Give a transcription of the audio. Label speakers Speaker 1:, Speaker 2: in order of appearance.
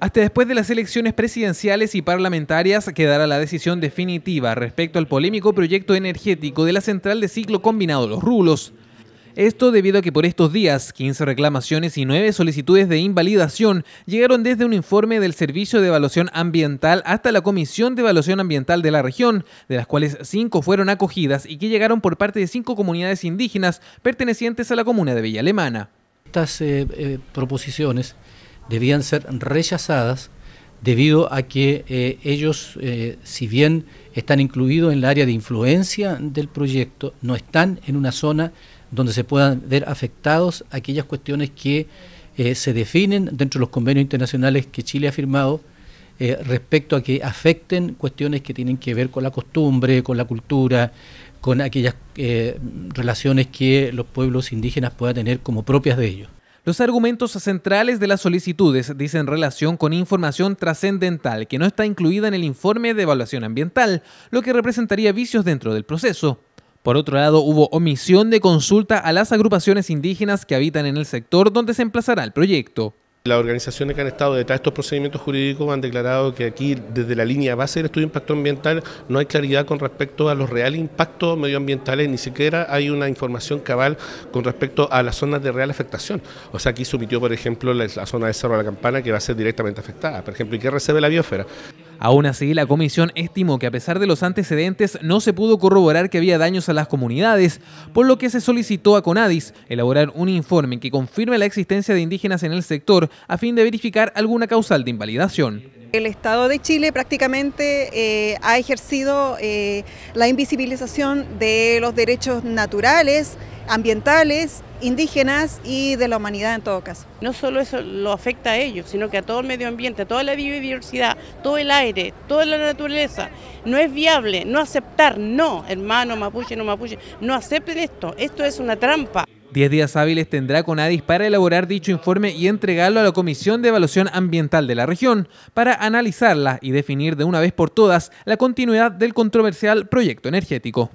Speaker 1: Hasta después de las elecciones presidenciales y parlamentarias quedará la decisión definitiva respecto al polémico proyecto energético de la central de ciclo combinado Los Rulos. Esto debido a que por estos días 15 reclamaciones y 9 solicitudes de invalidación llegaron desde un informe del Servicio de Evaluación Ambiental hasta la Comisión de Evaluación Ambiental de la región, de las cuales 5 fueron acogidas
Speaker 2: y que llegaron por parte de 5 comunidades indígenas
Speaker 1: pertenecientes a la comuna de Villa Alemana.
Speaker 2: Estas eh, eh, proposiciones debían ser rechazadas debido a que eh, ellos, eh, si bien están incluidos en el área de influencia del proyecto, no están en una zona donde se puedan ver afectados aquellas cuestiones que eh, se definen dentro de los convenios internacionales que Chile ha firmado respecto a que afecten cuestiones que tienen que ver con la costumbre, con la cultura, con aquellas relaciones que los pueblos indígenas puedan tener como propias de ellos.
Speaker 1: Los argumentos centrales de las solicitudes dicen relación con información trascendental que no está incluida en el informe de evaluación ambiental, lo que representaría vicios dentro del proceso. Por otro lado, hubo omisión de consulta a las agrupaciones indígenas que habitan en el sector donde se emplazará el proyecto. Las organizaciones que han estado detrás de estos procedimientos jurídicos han declarado que aquí, desde la línea base del estudio de impacto ambiental, no hay claridad con respecto a los reales impactos medioambientales, ni siquiera hay una información cabal con respecto a las zonas de real afectación. O sea, aquí submitió, por ejemplo, la, zona de Cerro de la Campana, que va a ser directamente afectada, por ejemplo, y que recibe la biosfera. Aún así, la comisión estimó que a pesar de los antecedentes no se pudo corroborar que había daños a las comunidades, por lo que se solicitó a Conadis elaborar un informe que confirme la existencia de indígenas en el sector a fin de verificar alguna causal de invalidación.
Speaker 3: El Estado de Chile prácticamente eh, ha ejercido eh, la invisibilización de los derechos naturales, ambientales, indígenas y de la humanidad en todo caso. No solo eso lo afecta a ellos, sino que a todo el medio ambiente, a toda la biodiversidad, todo el aire, toda la naturaleza. No es viable, no aceptar, no, hermano mapuche, no mapuche, no acepten esto, esto es una trampa.
Speaker 1: Diez días hábiles tendrá Conadis para elaborar dicho informe y entregarlo a la Comisión de Evaluación Ambiental de la región para analizarla y definir de una vez por todas la continuidad del controversial proyecto energético.